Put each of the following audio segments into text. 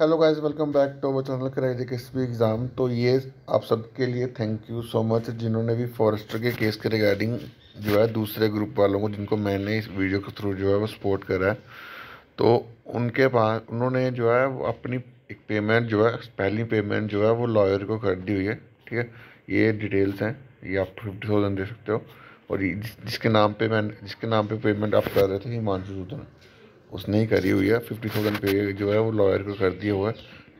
Hello guys welcome back to our channel कराई किस भी एग्ज़ाम तो ये आप सबके लिए थैंक यू सो मच जिन्होंने भी फॉरेस्टर के केस के रिगार्डिंग जो है दूसरे ग्रुप वालों को जिनको मैंने इस वीडियो के थ्रू जो है वो सपोर्ट करा है तो उनके पास उन्होंने जो है वो अपनी एक पेमेंट जो है पहली पेमेंट जो है वो लॉयर को कर दी हुई है ठीक है ये डिटेल्स हैं ये आप फिफ्टी थाउजेंड दे सकते हो और जिसके नाम पर मैंने जिसके नाम पे पेमेंट आप कर रहे थे हिमांशु सूदन उसने ही करी हुई है फिफ्टी थाउजेंड पे जो है वो लॉयर को कर दिया हुआ है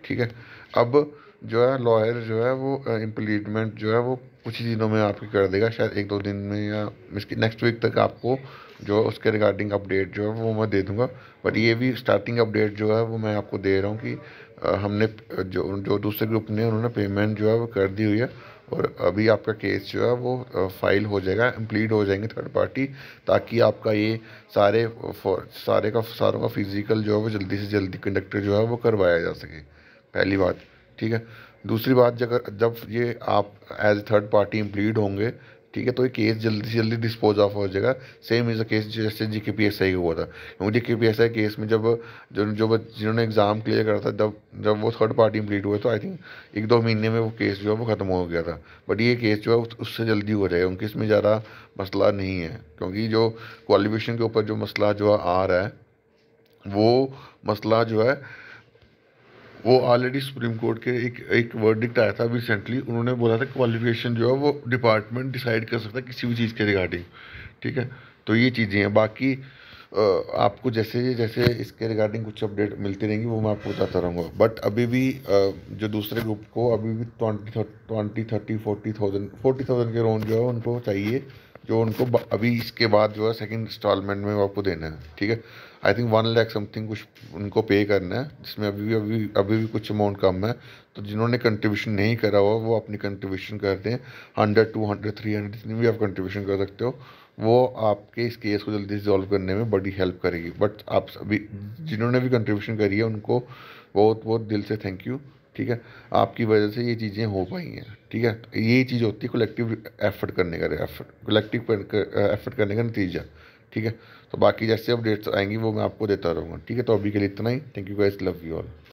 ठीक है अब जो है लॉयर जो है वो इम्प्लीमेंट जो है वो कुछ ही दिनों में आपकी कर देगा शायद एक दो दिन में या इसकी नेक्स्ट वीक तक आपको जो है उसके रिगार्डिंग अपडेट जो है वो मैं दे दूंगा बट ये भी स्टार्टिंग अपडेट जो है वो मैं आपको दे रहा हूँ कि हमने जो जो दूसरे ग्रुप ने उन्होंने पेमेंट जो है वो कर दी हुई है और अभी आपका केस जो है वो फाइल हो जाएगा इम्प्लीट हो जाएंगे थर्ड पार्टी ताकि आपका ये सारे सारे का सारों का फिज़िकल जो है वो जल्दी से जल्दी कंडक्टर जो है वो करवाया जा सके पहली बात ठीक है दूसरी बात जगह जब ये आप एज थर्ड पार्टी इम्प्लीट होंगे ठीक है तो ये केस जल्दी से जल्दी डिस्पोज ऑफ हो जाएगा सेम इज़ अ केस जैसे जी के पी एस आई हुआ था क्योंकि जी के पी एस आई केस में जब जो जो जिन्होंने एग्ज़ाम क्लियर करा था जब जब वो थर्ड पार्टी कंप्लीट हुए तो आई थिंक एक दो महीने में वो केस जो है वो ख़त्म हो गया था बट ये केस जो है उससे जल्दी हो जाएगा क्योंकि इसमें ज़्यादा मसला नहीं है क्योंकि जो क्वालिफिकेशन के ऊपर जो मसला जो आ रहा है वो मसला जो है वो ऑलरेडी सुप्रीम कोर्ट के एक एक वर्डिक्ट आया था रिसेंटली उन्होंने बोला था क्वालिफिकेशन जो है वो डिपार्टमेंट डिसाइड कर सकता है किसी भी चीज़ के रिगार्डिंग ठीक है तो ये चीज़ें हैं बाकी आपको जैसे जैसे इसके रिगार्डिंग कुछ अपडेट मिलती रहेंगी वो मैं आपको बताता रहूँगा बट अभी भी जो दूसरे ग्रुप को अभी भी twenty twenty thirty forty thousand forty thousand के रोन जो है उनको चाहिए जो उनको अभी इसके बाद जो है सेकंड इंस्टॉलमेंट में वो आपको देना है ठीक है I think one lakh something कुछ उनको पे करना है जिसमें अभी भी अभी अभी भी कुछ अमाउंट कम है तो जिन्होंने कंट्रीब्यूशन नहीं करा हुआ वो अपनी कंट्रीब्यूशन कर दें hundred two hundred three hundred जितनी भी आप कंट्रीब्यूशन कर सकते हो वो आपके इस केस को जल्दी रिजॉल्व करने में बड़ी हेल्प करेगी बट आप अभी हम्म। जिन्होंने भी कंट्रीब्यूशन करी है उनको बहुत बहुत दिल से थैंक यू ठीक है आपकी वजह से ये चीज़ें हो पाई हैं ठीक है ये चीज़ होती है कलेक्टिव एफर्ट करने का एफर्ट कलेक्टिव एफर्ट करने का नतीजा ठीक है तो बाकी जैसे अपडेट्स आएंगी वो मैं आपको देता रहूँगा ठीक है तो अभी के लिए इतना ही thank you guys love you all